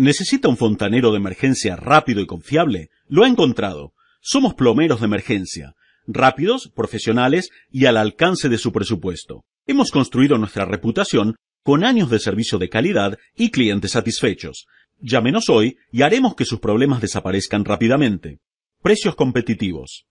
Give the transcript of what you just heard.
¿Necesita un fontanero de emergencia rápido y confiable? Lo ha encontrado. Somos plomeros de emergencia, rápidos, profesionales y al alcance de su presupuesto. Hemos construido nuestra reputación con años de servicio de calidad y clientes satisfechos. Llámenos hoy y haremos que sus problemas desaparezcan rápidamente. Precios competitivos.